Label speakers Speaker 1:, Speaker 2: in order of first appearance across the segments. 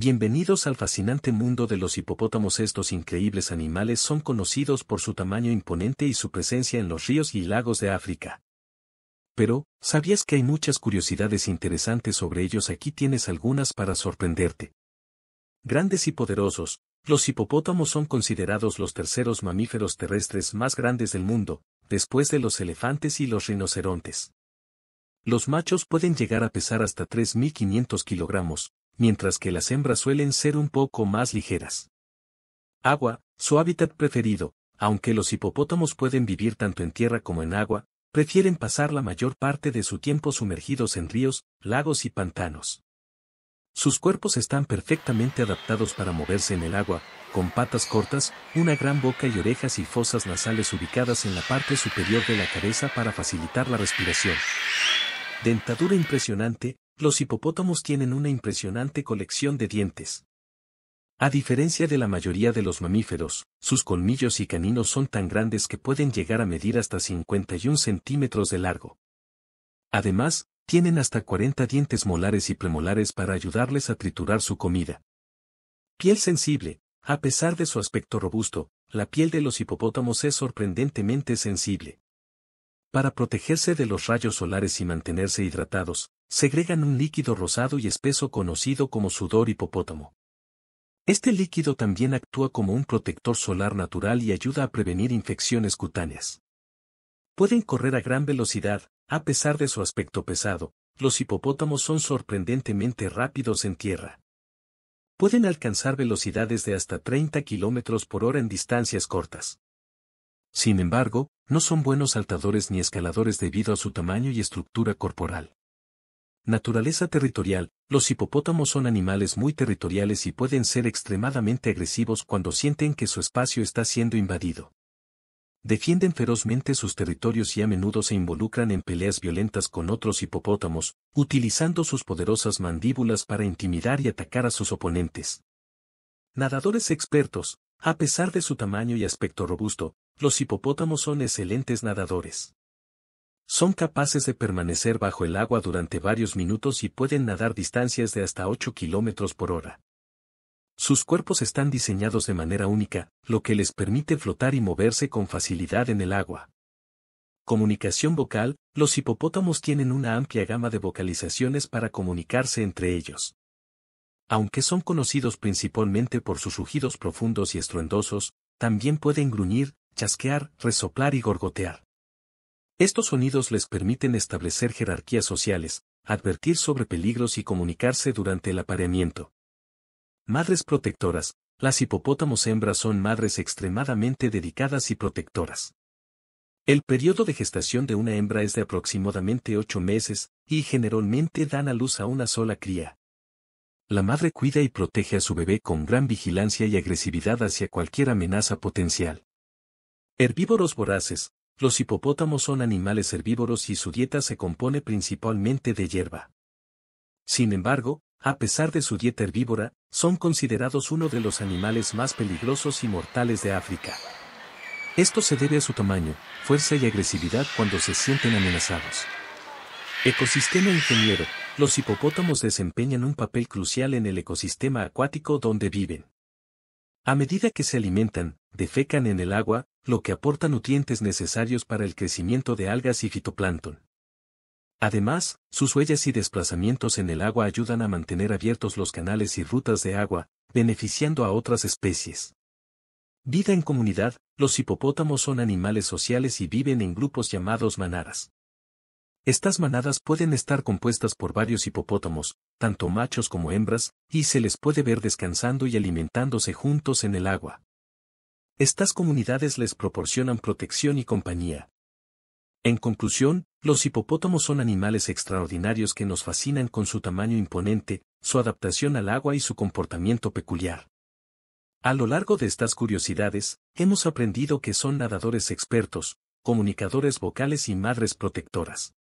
Speaker 1: Bienvenidos al fascinante mundo de los hipopótamos. Estos increíbles animales son conocidos por su tamaño imponente y su presencia en los ríos y lagos de África. Pero, ¿sabías que hay muchas curiosidades interesantes sobre ellos? Aquí tienes algunas para sorprenderte. Grandes y poderosos, los hipopótamos son considerados los terceros mamíferos terrestres más grandes del mundo, después de los elefantes y los rinocerontes. Los machos pueden llegar a pesar hasta 3.500 kilogramos, mientras que las hembras suelen ser un poco más ligeras. Agua, su hábitat preferido, aunque los hipopótamos pueden vivir tanto en tierra como en agua, prefieren pasar la mayor parte de su tiempo sumergidos en ríos, lagos y pantanos. Sus cuerpos están perfectamente adaptados para moverse en el agua, con patas cortas, una gran boca y orejas y fosas nasales ubicadas en la parte superior de la cabeza para facilitar la respiración. Dentadura impresionante, los hipopótamos tienen una impresionante colección de dientes. A diferencia de la mayoría de los mamíferos, sus colmillos y caninos son tan grandes que pueden llegar a medir hasta 51 centímetros de largo. Además, tienen hasta 40 dientes molares y premolares para ayudarles a triturar su comida. Piel sensible. A pesar de su aspecto robusto, la piel de los hipopótamos es sorprendentemente sensible. Para protegerse de los rayos solares y mantenerse hidratados, segregan un líquido rosado y espeso conocido como sudor hipopótamo. Este líquido también actúa como un protector solar natural y ayuda a prevenir infecciones cutáneas. Pueden correr a gran velocidad, a pesar de su aspecto pesado, los hipopótamos son sorprendentemente rápidos en tierra. Pueden alcanzar velocidades de hasta 30 km por hora en distancias cortas. Sin embargo, no son buenos saltadores ni escaladores debido a su tamaño y estructura corporal. Naturaleza territorial. Los hipopótamos son animales muy territoriales y pueden ser extremadamente agresivos cuando sienten que su espacio está siendo invadido. Defienden ferozmente sus territorios y a menudo se involucran en peleas violentas con otros hipopótamos, utilizando sus poderosas mandíbulas para intimidar y atacar a sus oponentes. Nadadores expertos. A pesar de su tamaño y aspecto robusto, los hipopótamos son excelentes nadadores. Son capaces de permanecer bajo el agua durante varios minutos y pueden nadar distancias de hasta 8 kilómetros por hora. Sus cuerpos están diseñados de manera única, lo que les permite flotar y moverse con facilidad en el agua. Comunicación vocal, los hipopótamos tienen una amplia gama de vocalizaciones para comunicarse entre ellos. Aunque son conocidos principalmente por sus rugidos profundos y estruendosos, también pueden gruñir, chasquear, resoplar y gorgotear. Estos sonidos les permiten establecer jerarquías sociales, advertir sobre peligros y comunicarse durante el apareamiento. Madres protectoras, las hipopótamos hembras son madres extremadamente dedicadas y protectoras. El periodo de gestación de una hembra es de aproximadamente ocho meses, y generalmente dan a luz a una sola cría. La madre cuida y protege a su bebé con gran vigilancia y agresividad hacia cualquier amenaza potencial. Herbívoros voraces, los hipopótamos son animales herbívoros y su dieta se compone principalmente de hierba. Sin embargo, a pesar de su dieta herbívora, son considerados uno de los animales más peligrosos y mortales de África. Esto se debe a su tamaño, fuerza y agresividad cuando se sienten amenazados. Ecosistema ingeniero, los hipopótamos desempeñan un papel crucial en el ecosistema acuático donde viven. A medida que se alimentan, defecan en el agua, lo que aporta nutrientes necesarios para el crecimiento de algas y fitoplancton. Además, sus huellas y desplazamientos en el agua ayudan a mantener abiertos los canales y rutas de agua, beneficiando a otras especies. Vida en comunidad, los hipopótamos son animales sociales y viven en grupos llamados manadas. Estas manadas pueden estar compuestas por varios hipopótamos, tanto machos como hembras, y se les puede ver descansando y alimentándose juntos en el agua. Estas comunidades les proporcionan protección y compañía. En conclusión, los hipopótamos son animales extraordinarios que nos fascinan con su tamaño imponente, su adaptación al agua y su comportamiento peculiar. A lo largo de estas curiosidades, hemos aprendido que son nadadores expertos, comunicadores vocales y madres protectoras.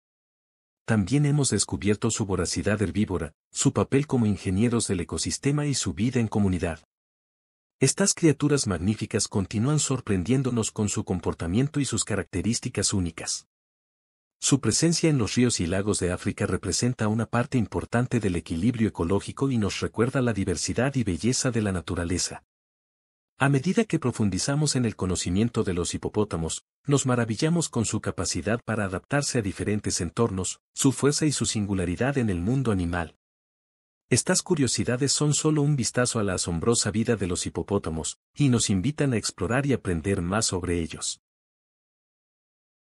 Speaker 1: También hemos descubierto su voracidad herbívora, su papel como ingenieros del ecosistema y su vida en comunidad. Estas criaturas magníficas continúan sorprendiéndonos con su comportamiento y sus características únicas. Su presencia en los ríos y lagos de África representa una parte importante del equilibrio ecológico y nos recuerda la diversidad y belleza de la naturaleza. A medida que profundizamos en el conocimiento de los hipopótamos, nos maravillamos con su capacidad para adaptarse a diferentes entornos, su fuerza y su singularidad en el mundo animal. Estas curiosidades son solo un vistazo a la asombrosa vida de los hipopótamos, y nos invitan a explorar y aprender más sobre ellos.